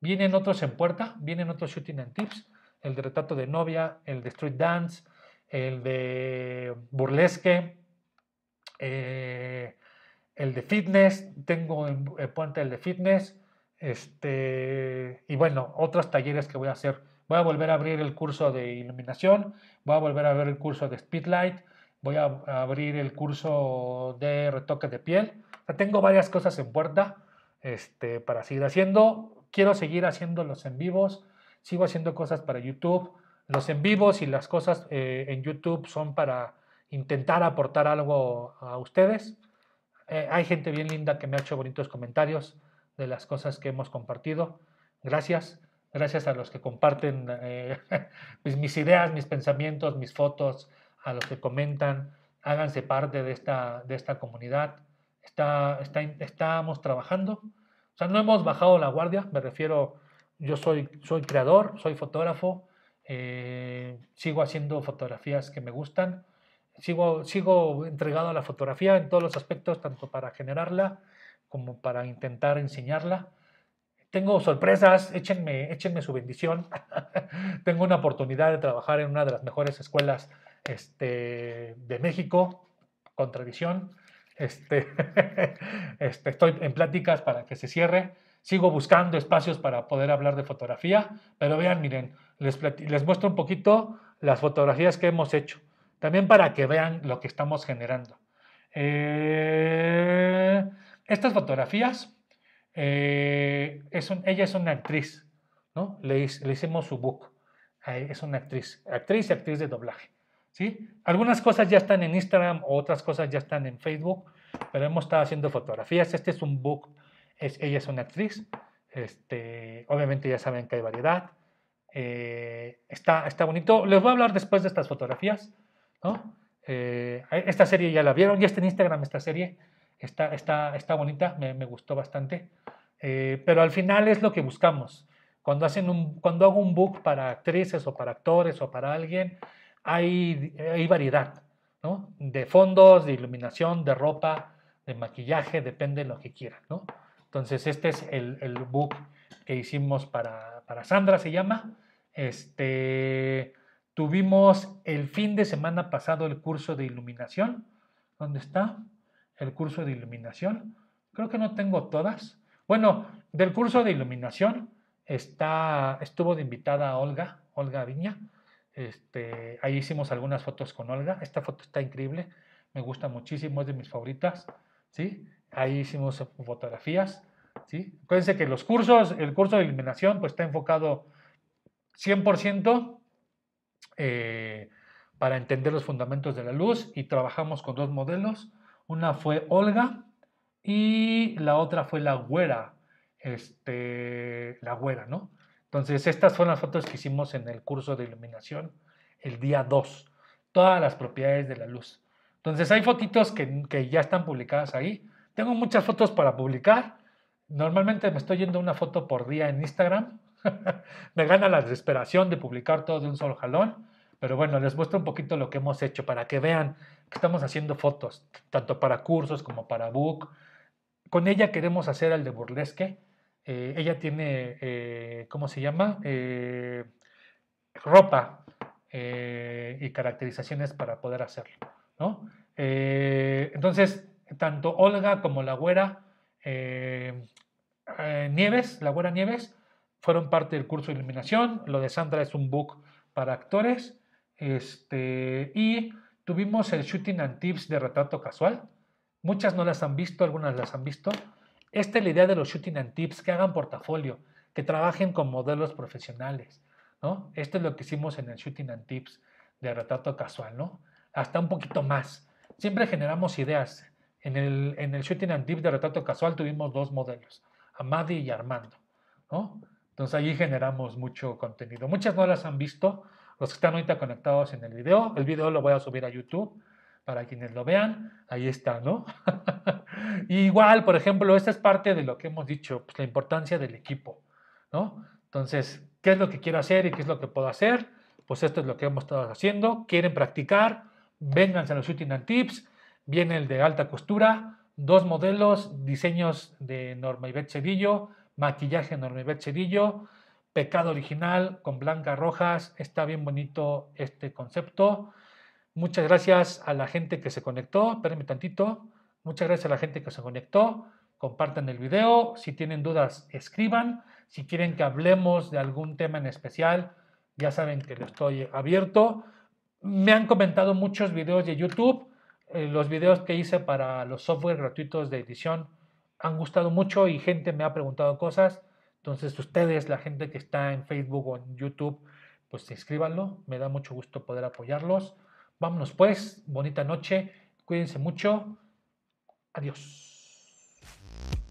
Vienen otros en puerta, vienen otros Shooting and Tips, el de retrato de novia, el de Street Dance, el de burlesque, eh, el de fitness, tengo en, puente puerta el de fitness, este, y bueno, otros talleres que voy a hacer. Voy a volver a abrir el curso de iluminación, voy a volver a ver el curso de speedlight, voy a abrir el curso de retoque de piel. tengo varias cosas en puerta este, para seguir haciendo. Quiero seguir haciendo los en vivos. Sigo haciendo cosas para YouTube. Los en vivos y las cosas eh, en YouTube son para intentar aportar algo a ustedes. Eh, hay gente bien linda que me ha hecho bonitos comentarios de las cosas que hemos compartido. Gracias. Gracias a los que comparten eh, (laughs) mis, mis ideas, mis pensamientos, mis fotos, a los que comentan, háganse parte de esta, de esta comunidad. Está, está, estamos trabajando. O sea, no hemos bajado la guardia, me refiero, yo soy, soy creador, soy fotógrafo, eh, sigo haciendo fotografías que me gustan, sigo, sigo entregado a la fotografía en todos los aspectos, tanto para generarla como para intentar enseñarla. Tengo sorpresas, échenme, échenme su bendición. (laughs) Tengo una oportunidad de trabajar en una de las mejores escuelas este, de México, contradicción. Este, (laughs) este, estoy en pláticas para que se cierre. Sigo buscando espacios para poder hablar de fotografía, pero vean, miren, les, muestro un poquito las fotografías que hemos hecho, también para que vean lo que estamos generando. Eh, estas fotografías, eh, ella es una actriz, Le, hicimos su book, es una actriz, actriz y actriz de doblaje. ¿sí? Algunas cosas ya están en Instagram, otras cosas ya están en Facebook, pero hemos estado haciendo fotografías. Este es un book, es, ella es una actriz. Este, obviamente ya saben que hay variedad. Eh, está, está bonito. Les voy a hablar después de estas fotografías. ¿no? Eh, esta serie ya la vieron, ya está en Instagram esta serie. Está, está, está bonita, me, gustó bastante. Eh, pero al final es lo que buscamos. Cuando, hacen un, cuando hago un book para actrices o para actores o para alguien, hay, variedad, ¿no? De fondos, de iluminación, de ropa, de maquillaje, depende de lo que quieran, ¿no? Entonces, este es el, el book que hicimos para, para, Sandra, se llama. Este, tuvimos el fin de semana pasado el curso de iluminación. ¿Dónde está? El curso de iluminación. Creo que no tengo todas. Bueno, del curso de iluminación está, estuvo de invitada Olga, Olga Viña. Este, ahí hicimos algunas fotos con Olga. Esta foto está increíble, me gusta muchísimo, es de mis favoritas. ¿sí? Ahí hicimos fotografías. ¿sí? Acuérdense que los cursos, el curso de iluminación pues, está enfocado 100% eh, para entender los fundamentos de la luz y trabajamos con dos modelos. Una fue Olga y la otra fue la güera. Este, la güera, ¿no? Entonces, estas son las fotos que hicimos en el curso de iluminación el día 2. Todas las propiedades de la luz. Entonces, hay fotitos que, que ya están publicadas ahí. Tengo muchas fotos para publicar. Normalmente me estoy yendo una foto por día en Instagram. (laughs) me gana la desesperación de publicar todo de un solo jalón. Pero bueno, les muestro un poquito lo que hemos hecho para que vean que estamos haciendo fotos, tanto para cursos como para book. Con ella queremos hacer el de burlesque eh, ella tiene, eh, ¿cómo se llama? Eh, ropa y caracterizaciones para poder hacerlo, ¿no? entonces, tanto Olga como la güera Nieves, la Nieves, fueron parte del curso de iluminación. Lo de Sandra es un book para actores. Este, y tuvimos el shooting and tips de retrato casual. Muchas no las han visto, algunas las han visto. Esta es la idea de los shooting and tips, que hagan portafolio, que trabajen con modelos profesionales, ¿no? Esto es lo que hicimos en el shooting and tips de retrato casual, ¿no? Hasta un poquito más. Siempre generamos ideas. En el, shooting and tips de retrato casual tuvimos dos modelos, Amadi y Armando, ¿no? Entonces allí generamos mucho contenido. Muchas no las han visto, los que están ahorita conectados en el video. El video lo voy a subir a YouTube para quienes lo vean, ahí está, ¿no? (laughs) igual, por ejemplo, esta es parte de lo que hemos dicho, pues la importancia del equipo, ¿no? Entonces, ¿qué es lo que quiero hacer y qué es lo que puedo hacer? Pues esto es lo que hemos estado haciendo. ¿Quieren practicar? Vénganse a los Shooting Tips. Viene el de alta costura, dos modelos, diseños de Norma y Cedillo, maquillaje Norma y Cedillo, pecado original con blancas Rojas. Está bien bonito este concepto. Muchas gracias a la gente que se conectó. Espérenme tantito. Muchas gracias a la gente que se conectó. Compartan el video. Si tienen dudas, escriban. Si quieren que hablemos de algún tema en especial, ya saben que lo estoy abierto. Me han comentado muchos videos de YouTube. Eh, los videos que hice para los software gratuitos de edición han gustado mucho y gente me ha preguntado cosas. Entonces ustedes, la gente que está en Facebook o en YouTube, pues inscríbanlo. Me da mucho gusto poder apoyarlos. Vámonos pues, bonita noche, cuídense mucho, adiós.